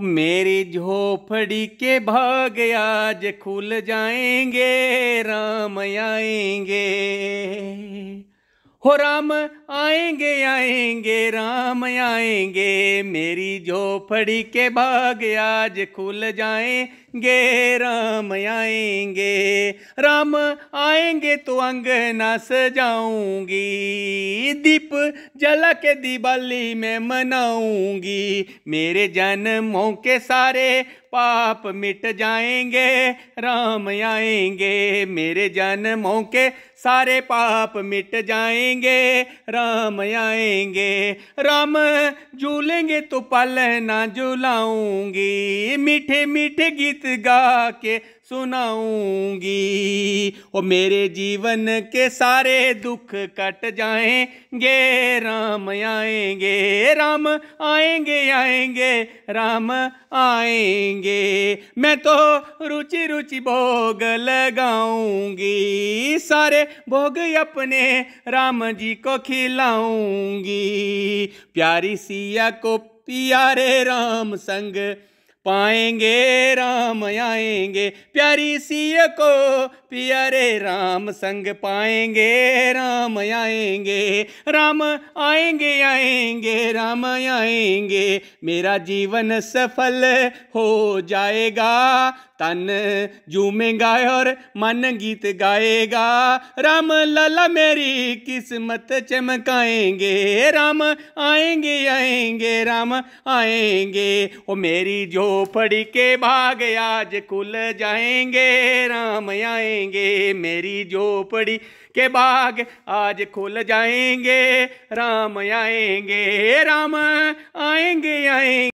मेरी झोपड़ी के भाग आज खुल जाएंगे राम आएंगे हो राम आएंगे आएंगे राम आएंगे मेरी झोपड़ी के बाग आज खुल जाएंगे राम आएंगे राम आएंगे तो अंगना सजाऊंगी दीप जला के दिवाली में मनाऊंगी मेरे जन्मों के सारे पाप मिट जाएंगे राम आएंगे मेरे जन्मों के सारे पाप मिट जाएंगे राम राम आएंगे राम झूलेंगे तो पल ना झुलाऊंगी मीठे मीठे गीत गा के सुनाऊंगी ओ मेरे जीवन के सारे दुख कट जाएंगे राम आएंगे राम आएंगे आएंगे राम आएंगे मैं तो रुचि रुचि भोग लगाऊंगी सारे भोग अपने राम जी को खिल लाऊंगी प्यारी सिया को प्यारे राम संग पाएंगे राम आएंगे प्यारी सिया को प्यारे राम संग पाएंगे राम आएंगे राम आएंगे आएंगे राम आएंगे मेरा जीवन सफल हो जाएगा तन झूमेगा और मन गीत गाएगा राम लला मेरी किस्मत चमकाएंगे राम आएंगे आएंगे राम आएंगे ओ मेरी झोपड़ी के भाग आज खुल जाएंगे राम आएंगे मेरी झोपड़ी के बाग आज खुल जाएंगे राम आएंगे राम आएंगे आएंगे